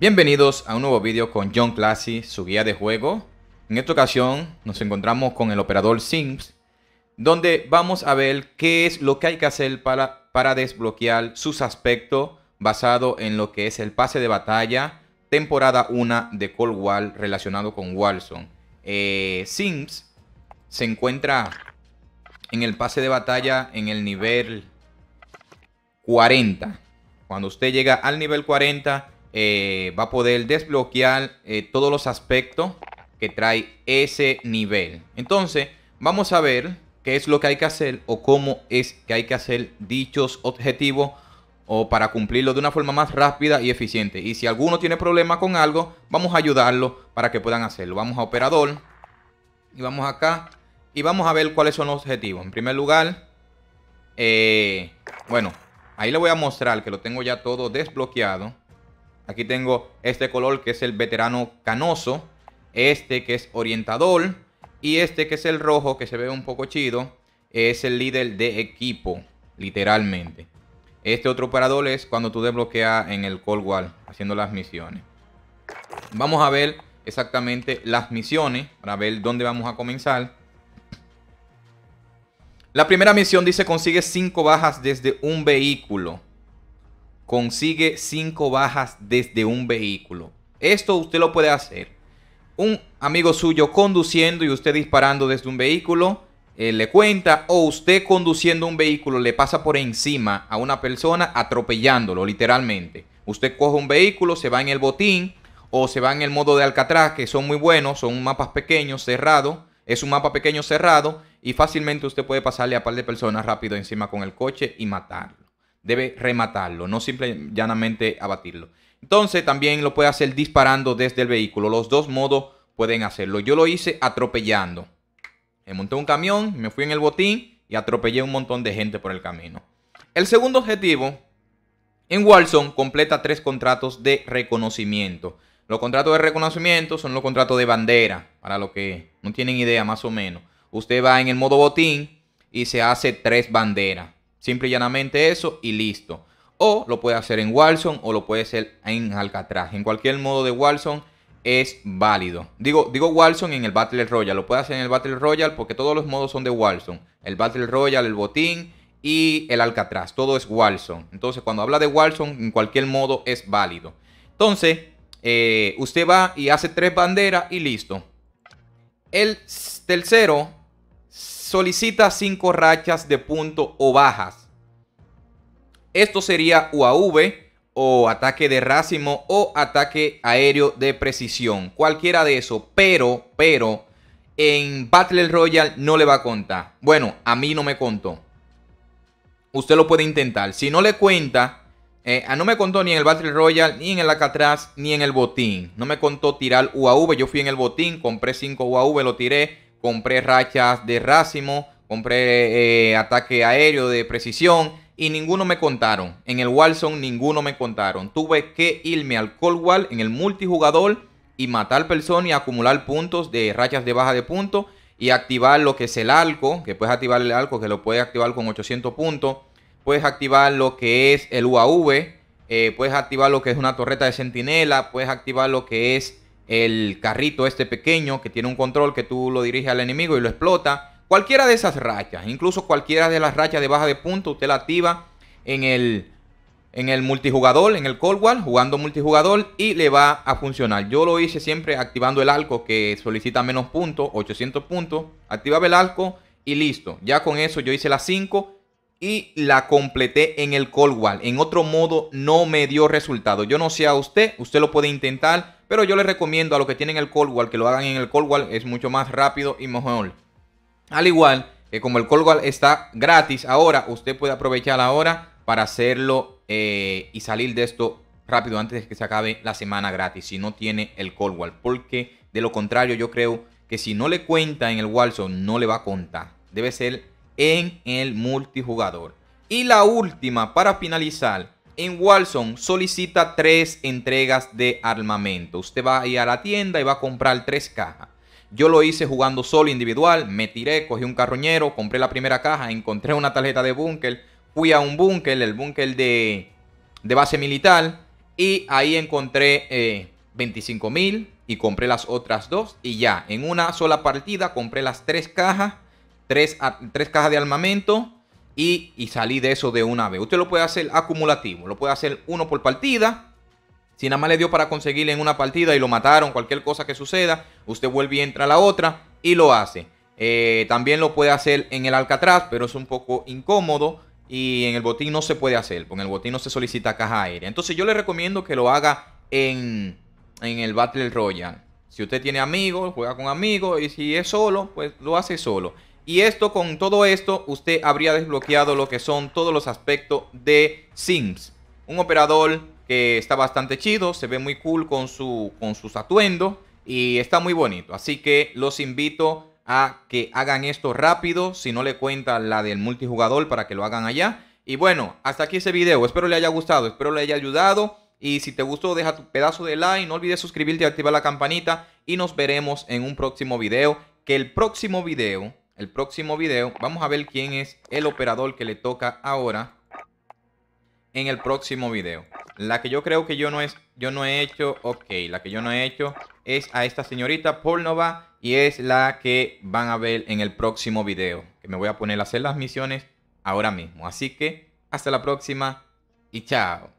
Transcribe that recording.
Bienvenidos a un nuevo vídeo con John Classy, su guía de juego. En esta ocasión nos encontramos con el operador Sims, donde vamos a ver qué es lo que hay que hacer para, desbloquear sus aspectos basado en lo que es el pase de batalla temporada 1 de Cold War relacionado con Walson. Eh, Sims se encuentra en el pase de batalla en el nivel 40. Cuando usted llega al nivel 40 eh, va a poder desbloquear eh, todos los aspectos que trae ese nivel. Entonces, vamos a ver qué es lo que hay que hacer o cómo es que hay que hacer dichos objetivos o para cumplirlo de una forma más rápida y eficiente. Y si alguno tiene problema con algo, vamos a ayudarlo para que puedan hacerlo. Vamos a operador y vamos acá y vamos a ver cuáles son los objetivos. En primer lugar, eh, bueno, ahí le voy a mostrar que lo tengo ya todo desbloqueado. Aquí tengo este color que es el veterano canoso, este que es orientador y este que es el rojo que se ve un poco chido, es el líder de equipo, literalmente. Este otro operador es cuando tú desbloqueas en el Cold War, haciendo las misiones. Vamos a ver exactamente las misiones para ver dónde vamos a comenzar. La primera misión dice consigue 5 bajas desde un vehículo consigue 5 bajas desde un vehículo. Esto usted lo puede hacer. Un amigo suyo conduciendo y usted disparando desde un vehículo eh, le cuenta o usted conduciendo un vehículo le pasa por encima a una persona atropellándolo literalmente. Usted coge un vehículo, se va en el botín o se va en el modo de Alcatraz que son muy buenos, son mapas pequeños, cerrados. Es un mapa pequeño cerrado y fácilmente usted puede pasarle a par de personas rápido encima con el coche y matarlo debe rematarlo, no simplemente abatirlo. Entonces también lo puede hacer disparando desde el vehículo. Los dos modos pueden hacerlo. Yo lo hice atropellando. Me monté un camión, me fui en el botín y atropellé un montón de gente por el camino. El segundo objetivo, en Warzone completa tres contratos de reconocimiento. Los contratos de reconocimiento son los contratos de bandera, para los que no tienen idea más o menos. Usted va en el modo botín y se hace tres banderas. Simple y llanamente eso y listo. O lo puede hacer en Walson o lo puede hacer en Alcatraz. En cualquier modo de Walson es válido. Digo, digo Walson en el Battle Royale. Lo puede hacer en el Battle Royale porque todos los modos son de Walson. El Battle Royale, el botín y el Alcatraz. Todo es Walson. Entonces cuando habla de Walson en cualquier modo es válido. Entonces eh, usted va y hace tres banderas y listo. El tercero solicita cinco rachas de punto o bajas. Esto sería UAV o ataque de racimo o ataque aéreo de precisión. Cualquiera de eso. Pero, pero, en Battle Royale no le va a contar. Bueno, a mí no me contó. Usted lo puede intentar. Si no le cuenta, eh, ah, no me contó ni en el Battle Royale, ni en el Alcatraz, ni en el botín. No me contó tirar UAV. Yo fui en el botín, compré 5 UAV, lo tiré compré rachas de racimo, compré eh, ataque aéreo de precisión y ninguno me contaron. En el Warzone ninguno me contaron. Tuve que irme al Cold Wall. en el multijugador y matar personas y acumular puntos de rachas de baja de puntos y activar lo que es el arco, que puedes activar el arco que lo puedes activar con 800 puntos. Puedes activar lo que es el UAV, eh, puedes activar lo que es una torreta de sentinela, puedes activar lo que es el carrito este pequeño que tiene un control que tú lo diriges al enemigo y lo explota. Cualquiera de esas rachas, incluso cualquiera de las rachas de baja de punto, usted la activa en el, en el multijugador, en el Cold Wall jugando multijugador y le va a funcionar. Yo lo hice siempre activando el arco que solicita menos puntos, 800 puntos. Activaba el arco y listo. Ya con eso yo hice las 5 y la completé en el Cold Wall En otro modo no me dio resultado. Yo no sé a usted, usted lo puede intentar pero yo les recomiendo a los que tienen el cold wall que lo hagan en el cold wall, es mucho más rápido y mejor. Al igual que como el cold wall está gratis ahora, usted puede aprovechar ahora para hacerlo eh, y salir de esto rápido antes de que se acabe la semana gratis si no tiene el cold wall. Porque de lo contrario yo creo que si no le cuenta en el Warzone no le va a contar. Debe ser en el multijugador. Y la última para finalizar en Walson solicita tres entregas de armamento. Usted va a ir a la tienda y va a comprar tres cajas. Yo lo hice jugando solo individual, me tiré, cogí un carroñero, compré la primera caja, encontré una tarjeta de búnker, fui a un búnker, el búnker de, de, base militar, y ahí encontré 25 eh, mil y compré las otras dos y ya, en una sola partida compré las tres cajas, tres, tres cajas de armamento y, salir de eso de una vez. Usted lo puede hacer acumulativo, lo puede hacer uno por partida. Si nada más le dio para conseguirle en una partida y lo mataron, cualquier cosa que suceda, usted vuelve y entra a la otra y lo hace. Eh, también lo puede hacer en el Alcatraz, pero es un poco incómodo. Y en el botín no se puede hacer, porque en el botín no se solicita caja aérea. Entonces yo le recomiendo que lo haga en, en el Battle Royale. Si usted tiene amigos, juega con amigos. Y si es solo, pues lo hace solo. Y esto, con todo esto, usted habría desbloqueado lo que son todos los aspectos de Sims. Un operador que está bastante chido, se ve muy cool con, su, con sus atuendos y está muy bonito. Así que los invito a que hagan esto rápido, si no le cuenta la del multijugador para que lo hagan allá. Y bueno, hasta aquí ese video. Espero le haya gustado, espero le haya ayudado. Y si te gustó, deja tu pedazo de like. No olvides suscribirte y activar la campanita. Y nos veremos en un próximo video. Que el próximo video el próximo video. Vamos a ver quién es el operador que le toca ahora en el próximo video. La que yo creo que yo no, es, yo no he hecho, ok, la que yo no he hecho es a esta señorita Polnova y es la que van a ver en el próximo video. Que me voy a poner a hacer las misiones ahora mismo. Así que hasta la próxima y chao.